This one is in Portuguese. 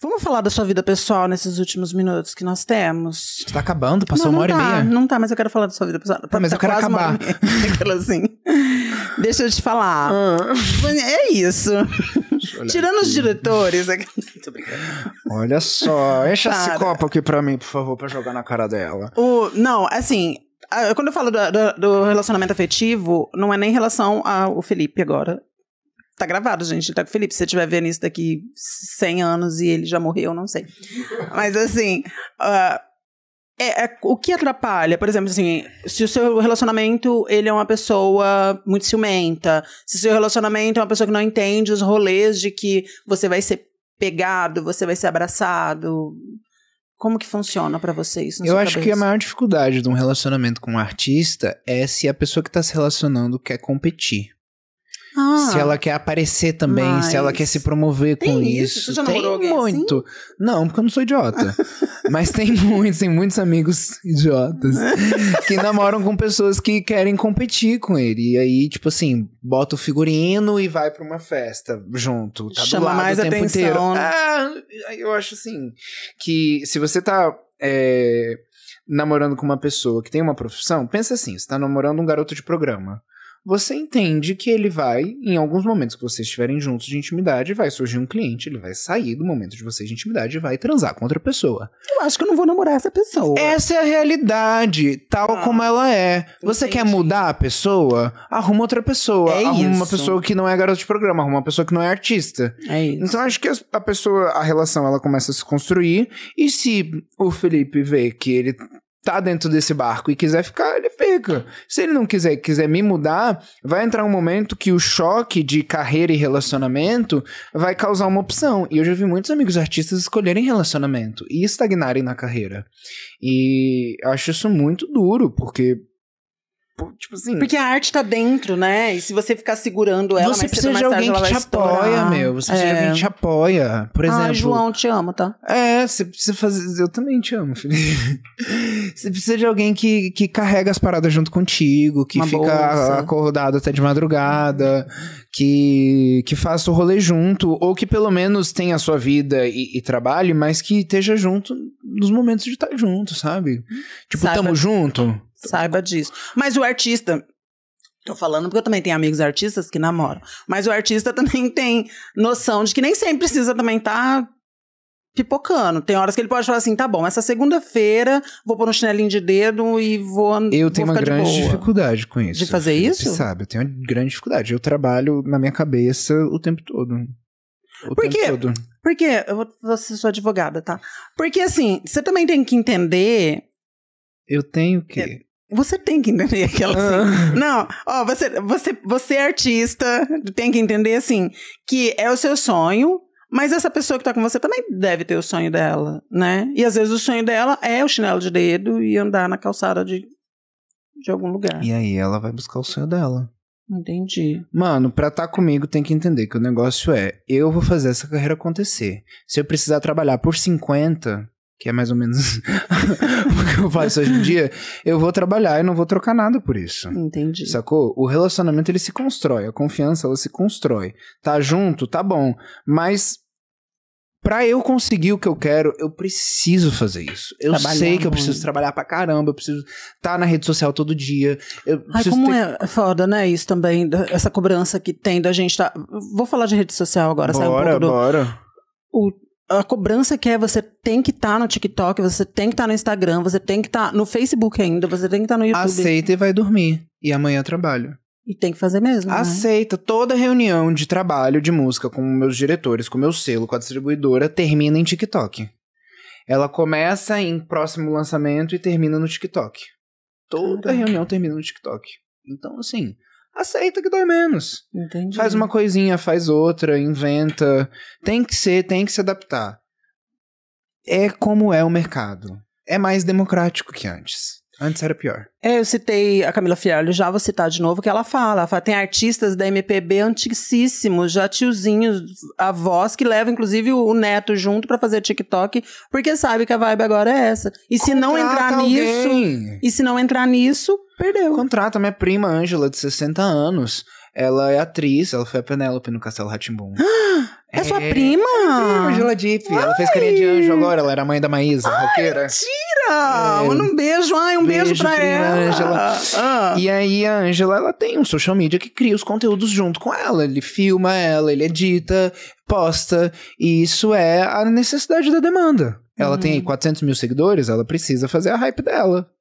Vamos falar da sua vida pessoal nesses últimos minutos que nós temos. Está acabando, passou não, não uma hora tá, e meia. Não tá, mas eu quero falar da sua vida pessoal. Tá, mas tá eu quero acabar. Aquela assim. Deixa eu te falar. Ah. é isso. Tirando aqui. os diretores. Muito é obrigada. Olha só, encha esse copo aqui pra mim, por favor, pra jogar na cara dela. O, não, assim, quando eu falo do, do, do, relacionamento afetivo, não é nem em relação ao Felipe agora, Tá gravado, gente. Tá com o Felipe. Se você estiver vendo isso daqui 100 anos e ele já morreu, não sei. Mas assim. Uh, é, é, o que atrapalha, por exemplo, assim, se o seu relacionamento ele é uma pessoa muito ciumenta, se o seu relacionamento é uma pessoa que não entende os rolês de que você vai ser pegado, você vai ser abraçado, como que funciona para vocês? Eu acho cabeça? que a maior dificuldade de um relacionamento com um artista é se a pessoa que está se relacionando quer competir. Ah, se ela quer aparecer também, mas... se ela quer se promover com isso. isso. Você já namorou tem muito. Assim? Não, porque eu não sou idiota. mas tem muitos, tem muitos amigos idiotas que namoram com pessoas que querem competir com ele. E aí, tipo assim, bota o figurino e vai pra uma festa junto. Tá Chama do lado mais o tempo atenção, inteiro. Ah, eu acho assim, que se você tá. É namorando com uma pessoa que tem uma profissão, pensa assim, você tá namorando um garoto de programa você entende que ele vai, em alguns momentos que vocês estiverem juntos de intimidade, vai surgir um cliente, ele vai sair do momento de vocês de intimidade e vai transar com outra pessoa. Eu acho que eu não vou namorar essa pessoa. Essa é a realidade, tal ah, como ela é. Você entendi. quer mudar a pessoa? Arruma outra pessoa. É arruma isso. uma pessoa que não é garota de programa, arruma uma pessoa que não é artista. É isso. Então acho que a pessoa, a relação, ela começa a se construir. E se o Felipe vê que ele tá dentro desse barco e quiser ficar, ele fica. Se ele não quiser, quiser me mudar, vai entrar um momento que o choque de carreira e relacionamento vai causar uma opção. E eu já vi muitos amigos artistas escolherem relacionamento e estagnarem na carreira. E eu acho isso muito duro, porque Tipo assim. Porque a arte tá dentro, né? E se você ficar segurando ela, você precisa de alguém tarde, que te estourar. apoia, meu. Você é. precisa de alguém que te apoia. Por exemplo. Ah, João, te amo, tá? É, você precisa fazer. Eu também te amo, Felipe. você precisa de alguém que, que carrega as paradas junto contigo, que Uma fica bolsa. acordado até de madrugada, que, que faça o rolê junto, ou que pelo menos tenha a sua vida e, e trabalhe, mas que esteja junto nos momentos de estar junto, sabe? Tipo, Saiba. tamo junto Saiba disso. Mas o artista, Tô falando porque eu também tenho amigos artistas que namoram. Mas o artista também tem noção de que nem sempre precisa também estar tá pipocando. Tem horas que ele pode falar assim: tá bom, essa segunda-feira vou pôr um chinelinho de dedo e vou. Eu vou tenho uma grande dificuldade com isso. De fazer isso? Você sabe, eu tenho uma grande dificuldade. Eu trabalho na minha cabeça o tempo todo. O Por tempo quê? todo. Porque, eu vou, vou ser sua advogada, tá? Porque assim, você também tem que entender. Eu tenho que. É, você tem que entender aquela assim. Não, ó, você, você, você é artista, tem que entender assim, que é o seu sonho, mas essa pessoa que tá com você também deve ter o sonho dela, né? E às vezes o sonho dela é o chinelo de dedo e andar na calçada de, de algum lugar. E aí ela vai buscar o sonho dela. Entendi. Mano, pra estar tá comigo tem que entender que o negócio é: eu vou fazer essa carreira acontecer. Se eu precisar trabalhar por 50, que é mais ou menos o que eu faço hoje em dia, eu vou trabalhar e não vou trocar nada por isso. Entendi. Sacou? O relacionamento ele se constrói, a confiança ela se constrói. Tá junto, tá bom, mas para eu conseguir o que eu quero, eu preciso fazer isso. Eu trabalhar sei que eu preciso muito. trabalhar pra caramba, eu preciso estar tá na rede social todo dia. Eu Ai, como ter... é foda, né? Isso também, essa cobrança que tem da gente tá. Vou falar de rede social agora, bora, sai um pouco do... Bora. O a cobrança que é você tem que estar tá no TikTok, você tem que estar tá no Instagram, você tem que estar tá no Facebook ainda, você tem que estar tá no YouTube. Aceita e vai dormir. E amanhã trabalho. E tem que fazer mesmo. Né? Aceita. Né? Toda reunião de trabalho de música com meus diretores, com meu selo, com a distribuidora, termina em TikTok. Ela começa em próximo lançamento e termina no TikTok. Toda Caraca. reunião termina no TikTok. Então, assim, aceita que dói menos. Entendi. Faz uma coisinha, faz outra, inventa. Tem que ser, tem que se adaptar. É como é o mercado. É mais democrático que antes. Antes era pior. É, eu citei a Camila Fialho, já vou citar de novo, que ela fala, ela fala tem artistas da MPB antiquíssimos, já tiozinhos, avós, que levam inclusive o neto junto para fazer TikTok, porque sabe que a vibe agora é essa. E Contrata se não entrar alguém. nisso, e se não entrar nisso, perdeu. Contrata minha prima Ângela, de 60 anos. Ela é atriz, ela foi a Penélope no Castelo Ratimbum. é, é sua é, prima? É prima Angela Deep. Ela fez carinha de anjo agora, ela era mãe da Maísa, Ai, roqueira. Mentira! ah, é, um beijo, ai, um beijo, beijo pra ela. Angela. Ah. E aí a Angela, ela tem um social media que cria os conteúdos junto com ela. Ele filma ela, ele edita, posta, e isso é a necessidade da demanda. Ela hum. tem 400 uhum. mil seguidores, ela precisa fazer a hype dela.